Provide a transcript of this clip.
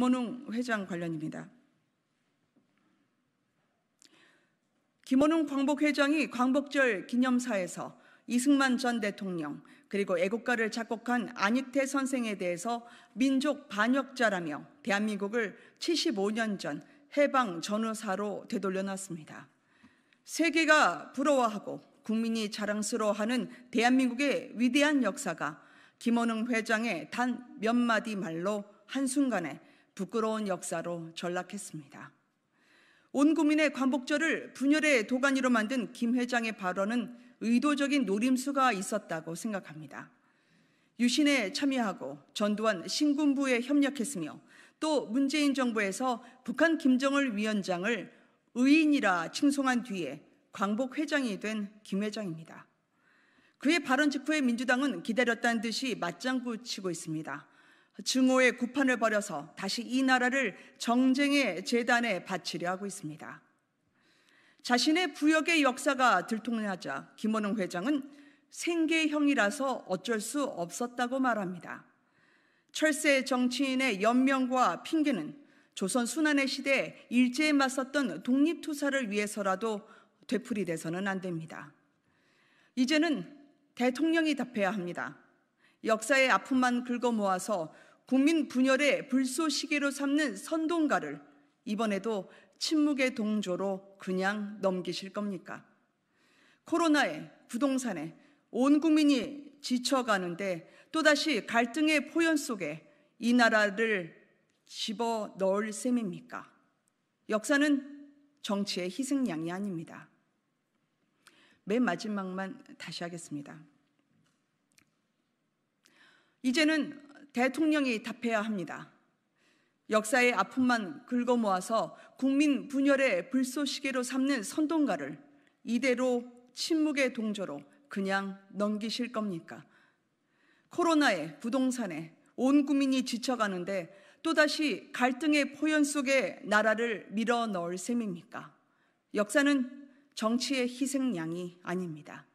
김원웅 회장 관련입니다. 김원웅 광복 회장이 광복절 기념사에서 이승만 전 대통령 그리고 애국가를 작곡한 안익태 선생에 대해서 민족 반역자라며 대한민국을 75년 전 해방 전후사로 되돌려놨습니다. 세계가 부러워하고 국민이 자랑스러워하는 대한민국의 위대한 역사가 김원웅 회장의 단 몇 마디 말로 한순간에 부끄러운 역사로 전락했습니다. 온 국민의 관복절을 분열의 도가니로 만든 김 회장의 발언은 의도적인 노림수가 있었다고 생각합니다. 유신에 참여하고 전두환 신군부에 협력했으며 또 문재인 정부에서 북한 김정을 위원장을 의인이라 칭송한 뒤에 광복 회장이 된 김 회장입니다. 그의 발언 직후에 민주당은 기다렸다는 듯이 맞장구 치고 있습니다. 증오의 구판을 벌여서 다시 이 나라를 정쟁의 재단에 바치려 하고 있습니다. 자신의 부역의 역사가 들통나자 김원웅 회장은 생계형이라서 어쩔 수 없었다고 말합니다. 철새 정치인의 연명과 핑계는 조선 순환의 시대 일제에 맞섰던 독립투사를 위해서라도 되풀이돼서는 안 됩니다. 이제는 대통령이 답해야 합니다. 역사의 아픔만 긁어 모아서 국민 분열의 불쏘시개로 삼는 선동가를 이번에도 침묵의 동조로 그냥 넘기실 겁니까? 코로나에 부동산에 온 국민이 지쳐가는데 또다시 갈등의 포연 속에 이 나라를 집어 넣을 셈입니까? 역사는 정치의 희생양이 아닙니다. 맨 마지막만 다시 하겠습니다. 이제는 대통령이 답해야 합니다. 역사의 아픔만 긁어모아서 국민 분열의 불쏘시개로 삼는 선동가를 이대로 침묵의 동조로 그냥 넘기실 겁니까? 코로나에 부동산에 온 국민이 지쳐가는데 또다시 갈등의 포연 속에 나라를 밀어 넣을 셈입니까? 역사는 정치의 희생양이 아닙니다.